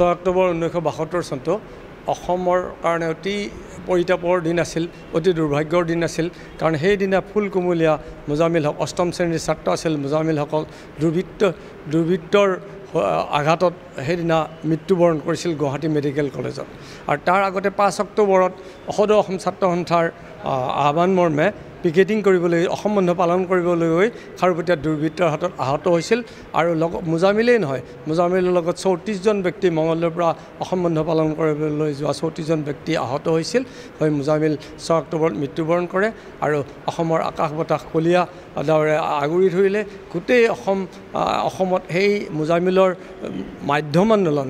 ছয় অক্টোবৰ ঊনৈছশ বাসত্তৰ চনটো অসমৰ কাৰণে অতি পৰিতাপৰ দিন আছিল অতি দুৰ্ভাগ্যৰ দিন আছিল কাৰণ সেইদিনা ফুলকুমলীয়া মোজামিল হক অষ্টম শ্ৰেণীৰ ছাত্ৰ আছিল মোজামিলসকল দুৰ্বৃত্ত দুৰ্বৃত্তৰ আঘাতত সেইদিনা মৃত্যুবৰণ কৰিছিল গুৱাহাটী মেডিকেল কলেজত আৰু তাৰ আগতে পাঁচ অক্টোবৰত অসদ অসম ছাত্ৰ সন্থাৰ আহ্বান মৰ্মে পিকেটিং কৰিবলৈ অসম বন্ধ পালন কৰিবলৈ গৈ খাৰুপতীয়া দুৰ্বৃত্তৰ হাতত আহত হৈছিল আৰু লগ মোজামিলেই নহয় মোজামিলৰ লগত চৌত্ৰিছজন ব্যক্তি মংগলদৈৰ পৰা অসম বন্ধ পালন কৰিবলৈ যোৱা চৌত্ৰিছজন ব্যক্তি আহত হৈছিল হৈ মোজামিল ছয় অক্টোবৰত মৃত্যুবৰণ কৰে আৰু অসমৰ আকাশ বতাহ কলীয়া দৰে আগুৰি ধৰিলে গোটেই অসম অসমত সেই মোজামিলৰ মাধ্যম আন্দোলন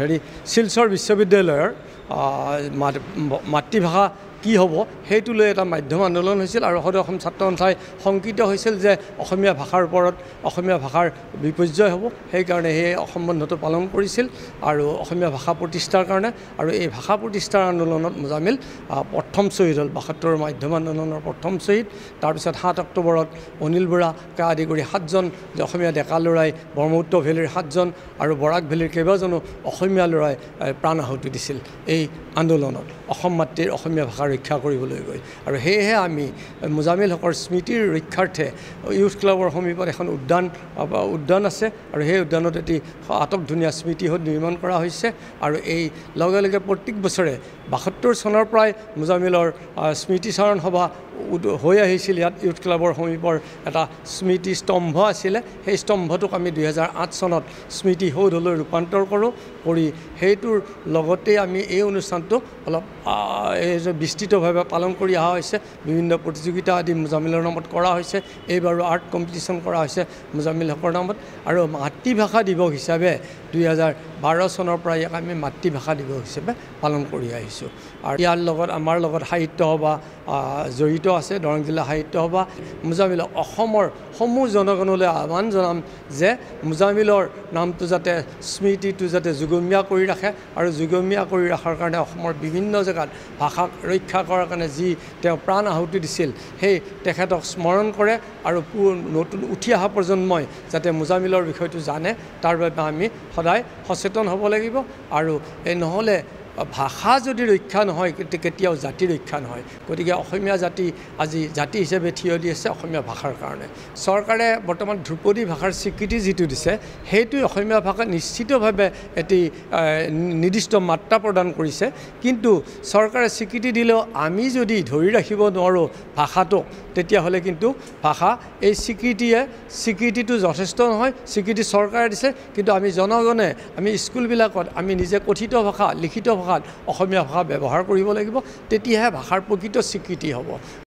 হেৰি শিলচৰ বিশ্ববিদ্যালয়ৰ মাতৃভাষা কি হ'ব সেইটো লৈ এটা মাধ্যম আন্দোলন হৈছিল আৰু সদৌ অসম ছাত্ৰ সন্থাই শংকিত হৈছিল যে অসমীয়া ভাষাৰ ওপৰত অসমীয়া ভাষাৰ বিপৰ্যয় হ'ব সেইকাৰণে সেই অসম বন্ধটো পালন কৰিছিল আৰু অসমীয়া ভাষা প্ৰতিষ্ঠাৰ কাৰণে আৰু এই ভাষা প্ৰতিষ্ঠাৰ আন্দোলনত মোজামিল প্ৰথম শ্বহীদ হ'ল বাসত্তৰ মাধ্যম আন্দোলনৰ প্ৰথম শ্বহীদ তাৰপিছত সাত অক্টোবৰত অনিল কা আদি কৰি সাতজন অসমীয়া ডেকা ল'ৰাই ব্ৰহ্মপুত্ৰ ভেলীৰ সাতজন আৰু বৰাক ভেলীৰ কেইবাজনো অসমীয়া ল'ৰাই প্ৰাণ আহুতি দিছিল এই আন্দোলনত অসম মাতৃৰ অসমীয়া ভাষাৰ ৰক্ষা কৰিবলৈ গৈ আৰু সেয়েহে আমি মোজামিল হকৰ স্মৃতিৰ ৰক্ষাৰ্থে ইউথ ক্লাবৰ সমীপত এখন উদ্যান উদ্যান আছে আৰু সেই উদ্যানত এটি আটক ধুনীয়া স্মৃতিসৌধ নিৰ্মাণ কৰা হৈছে আৰু এই লগে লগে প্ৰত্যেক বছৰে বাসত্তৰ চনৰ পৰাই মোজামিলৰ স্মৃতিচাৰণ সভা উদ হৈ আহিছিল ইয়াত ইউথ ক্লাবৰ সমীপৰ এটা স্মৃতিস্তম্ভ স্তম্ভ আছিলে সেই স্তম্ভটোক আমি দুহেজাৰ আঠ চনত স্মৃতিসৌধলৈ ৰূপান্তৰ কৰোঁ কৰি সেইটোৰ লগতেই আমি এই অনুষ্ঠানটো অলপ বিস্তৃতভাৱে পালন কৰি অহা হৈছে বিভিন্ন প্ৰতিযোগিতা আদি মোজামিলৰ নামত কৰা হৈছে এইবাৰো আৰ্ট কম্পিটিশ্যন কৰা হৈছে মোজামিলসকলৰ নামত আৰু মাতৃভাষা দিৱস হিচাপে দুহেজাৰ বাৰ চনৰ পৰা ইয়াক আমি মাতৃভাষা দিৱস হিচাপে পালন কৰি আহিছোঁ পাইছোঁ আৰু ইয়াৰ লগত আমাৰ লগত সাহিত্য সভা জড়িত আছে দৰং জিলা সাহিত্য সভা মোজামিলক অসমৰ সমূহ জনগণলৈ আহ্বান জনাম যে মোজামিলৰ নামটো যাতে স্মৃতিটো যাতে যুগমীয়া কৰি ৰাখে আৰু যুগমীয়া কৰি ৰখাৰ কাৰণে অসমৰ বিভিন্ন জেগাত ভাষাক ৰক্ষা কৰাৰ কাৰণে যি তেওঁ প্ৰাণ আহুতি দিছিল সেই তেখেতক স্মৰণ কৰে আৰু পু নতুন উঠি অহা প্ৰজন্মই যাতে মোজামিলৰ বিষয়টো জানে তাৰ বাবে আমি সদায় সচেতন হ'ব লাগিব আৰু এই নহ'লে ভাষা যদি ৰক্ষা নহয় কেতিয়াও জাতি ৰক্ষা নহয় গতিকে অসমীয়া জাতি আজি জাতি হিচাপে থিয় দি আছে অসমীয়া ভাষাৰ কাৰণে চৰকাৰে বৰ্তমান ধ্ৰুপদী ভাষাৰ স্বীকৃতি যিটো দিছে সেইটোৱে অসমীয়া ভাষা নিশ্চিতভাৱে এটি নিৰ্দিষ্ট মাত্ৰা প্ৰদান কৰিছে কিন্তু চৰকাৰে স্বীকৃতি দিলেও আমি যদি ধৰি ৰাখিব নোৱাৰোঁ ভাষাটোক তেতিয়াহ'লে কিন্তু ভাষা এই স্বীকৃতিয়ে স্বীকৃতিটো যথেষ্ট নহয় স্বীকৃতি চৰকাৰে দিছে কিন্তু আমি জনগণে আমি স্কুলবিলাকত আমি নিজে কথিত ভাষা লিখিত ভাষা ভাষাত অসমীয়া ভাষা ব্যৱহাৰ কৰিব লাগিব তেতিয়াহে ভাষাৰ প্ৰকৃত স্বীকৃতি হ'ব